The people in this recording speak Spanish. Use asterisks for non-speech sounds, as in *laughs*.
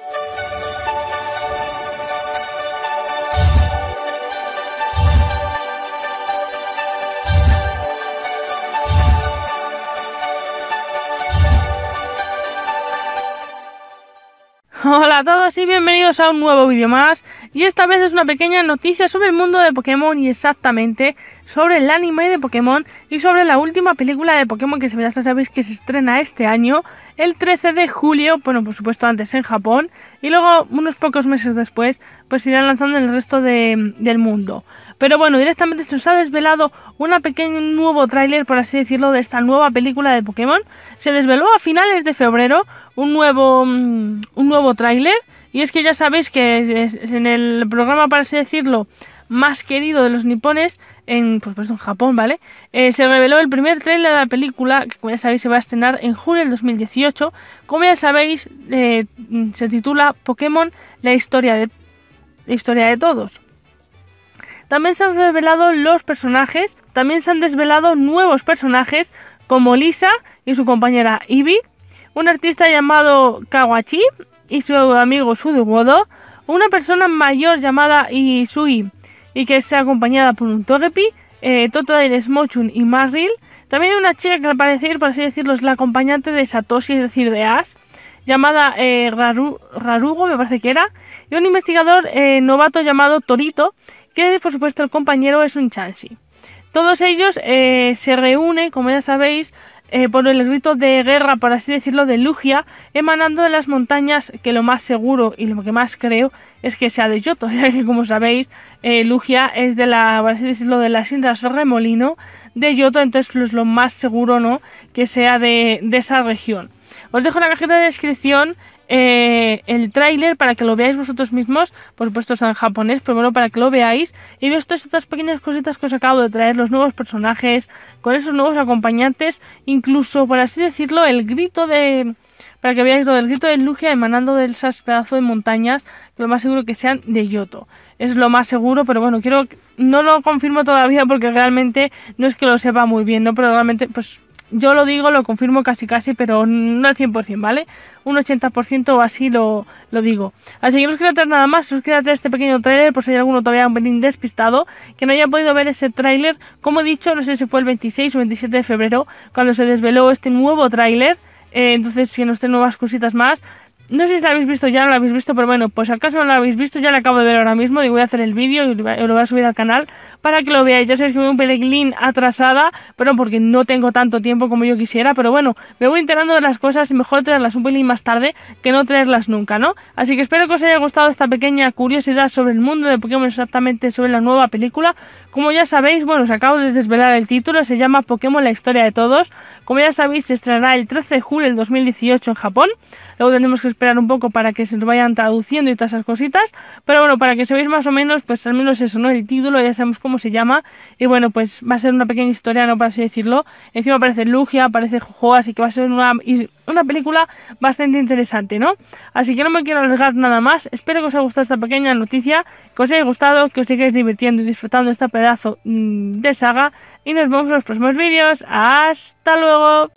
Thank you. Hola a todos y bienvenidos a un nuevo vídeo más y esta vez es una pequeña noticia sobre el mundo de Pokémon y exactamente sobre el anime de Pokémon y sobre la última película de Pokémon que se ya sabéis que se estrena este año el 13 de julio, bueno por supuesto antes en Japón y luego unos pocos meses después pues irán lanzando en el resto del mundo. Pero bueno, directamente se nos ha desvelado un pequeño nuevo tráiler, por así decirlo, de esta nueva película de Pokémon. Se desveló a finales de febrero un nuevo, mm, un nuevo tráiler. Y es que ya sabéis que en el programa, por así decirlo, más querido de los nipones, en, pues, pues en Japón, ¿vale? Eh, se reveló el primer tráiler de la película, que como ya sabéis se va a estrenar en julio del 2018. Como ya sabéis, eh, mm, se titula Pokémon, la historia de, la historia de todos. También se han revelado los personajes, también se han desvelado nuevos personajes como Lisa y su compañera Ivy, un artista llamado Kawachi y su amigo Sudewodo, una persona mayor llamada Isui y que es acompañada por un Togepi, eh, Totodile Smochun y Marril. También hay una chica que al parecer, por así decirlo, es la acompañante de Satoshi, es decir, de Ash, llamada eh, Rarugo, me parece que era, y un investigador eh, novato llamado Torito, que por supuesto el compañero es un Chansey. Todos ellos eh, se reúnen, como ya sabéis, eh, por el grito de guerra, por así decirlo, de Lugia, emanando de las montañas, que lo más seguro y lo que más creo es que sea de Yoto, *laughs* ya que como sabéis, eh, Lugia es de la, por así decirlo, de las islas Remolino de Yoto, entonces es pues, lo más seguro, ¿no?, que sea de, de esa región. Os dejo la cajita de descripción eh, el tráiler para que lo veáis vosotros mismos. Por supuesto está en japonés, pero bueno, para que lo veáis. Y veis todas estas pequeñas cositas que os acabo de traer, los nuevos personajes, con esos nuevos acompañantes, incluso, por así decirlo, el grito de... Para que veáis lo del grito de Lugia emanando de esas pedazos de montañas, lo más seguro que sean de Yoto. Es lo más seguro, pero bueno, quiero... No lo confirmo todavía porque realmente no es que lo sepa muy bien, ¿no? Pero realmente, pues yo lo digo, lo confirmo casi casi, pero no al 100%, ¿vale? Un 80% o así lo, lo, digo. Así que no os quiero nada más, os a este pequeño tráiler por si hay alguno todavía un pelín despistado, que no haya podido ver ese tráiler. Como he dicho, no sé si fue el 26 o 27 de febrero cuando se desveló este nuevo tráiler. Eh, entonces, si nos estén nuevas cositas más, no sé si la habéis visto ya, no la habéis visto, pero bueno, pues acaso no la habéis visto, ya la acabo de ver ahora mismo y voy a hacer el vídeo y lo voy a subir al canal para que lo veáis. Ya sabéis que voy un pelín atrasada, pero porque no tengo tanto tiempo como yo quisiera, pero bueno, me voy enterando de las cosas y mejor traerlas un pelín más tarde que no traerlas nunca, ¿no? Así que espero que os haya gustado esta pequeña curiosidad sobre el mundo de Pokémon, exactamente sobre la nueva película. Como ya sabéis, bueno, os acabo de desvelar el título, se llama Pokémon la historia de todos. Como ya sabéis, se estrenará el 13 de julio del 2018 en Japón. Luego tendremos que esperar esperar un poco para que se nos vayan traduciendo y todas esas cositas, pero bueno, para que se veis más o menos, pues al menos eso, ¿no? El título, ya sabemos cómo se llama, y bueno, pues va a ser una pequeña historia, ¿no? Para así decirlo. Encima aparece Lugia, aparece Jojo, así que va a ser una, una película bastante interesante, ¿no? Así que no me quiero Arriesgar nada más, espero que os haya gustado esta pequeña noticia, que os haya gustado, que os sigáis divirtiendo y disfrutando este pedazo mm, de saga, y nos vemos en los próximos vídeos, ¡hasta luego!